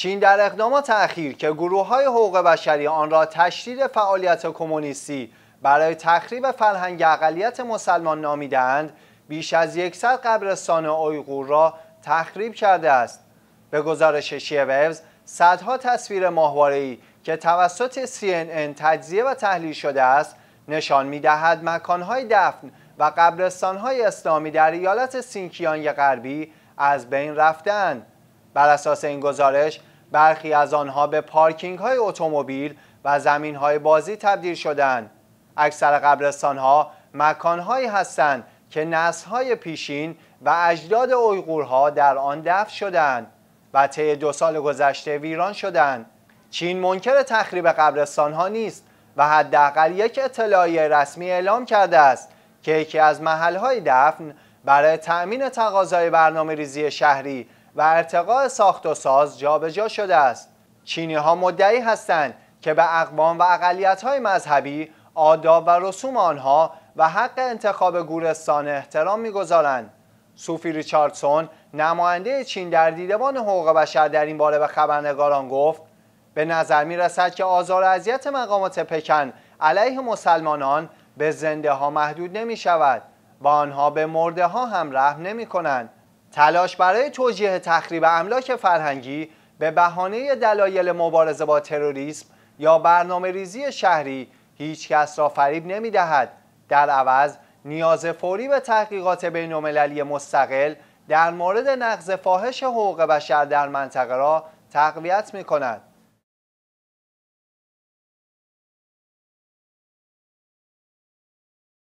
چین در اقدامات اخیر که گروه های حقوق بشری آن را تشدید فعالیت کمونیستی برای تخریب فرهنگ اقلیت مسلمان نامیدند بیش از یکصد قبرستان اویغور را تخریب کرده است به گزارش شیوز صدها تصویر ماهواره‌ای که توسط CNN تجزیه و تحلیل شده است نشان میدهد مکانهای دفن و قبرستانهای اسلامی در ایالت سینکیانگ غربی از بین رفتند بر اساس این گزارش برخی از آنها به پارکینگ های اتومبیل و زمین های بازی تبدیل شدند. اکثر قبرستان ها مکان هایی هستند که نسل های پیشین و اجداد اویغورها در آن دفن شدند و طی دو سال گذشته ویران شدند. چین منکر تخریب قبرستان ها نیست و حداقل یک اطلاعیه رسمی اعلام کرده است که یکی از محل های دفن برای تأمین تقاضای برنامه ریزی شهری و ارتقاء ساخت و ساز جابجا جا شده است چینی ها مدعی هستند که به اقوام و اقلیت های مذهبی آداب و رسوم آنها و حق انتخاب گورستان احترام میگذارند سوفی ریچاردسون نماینده چین در دیدبان حقوق بشر در این باره به خبرنگاران گفت به نظر می رسد که آزار اذیت مقامات پکن علیه مسلمانان به زنده ها محدود نمی شود و آنها به مرده ها هم رحم نمی کنند تلاش برای توجیه تخریب املاک فرهنگی به بهانه دلایل مبارزه با تروریسم یا برنامه ریزی شهری هیچ کس را فریب نمی دهد. در عوض نیاز فوری به تحقیقات بین مستقل در مورد نقض فاحش حقوق بشر در منطقه را تقویت می کند.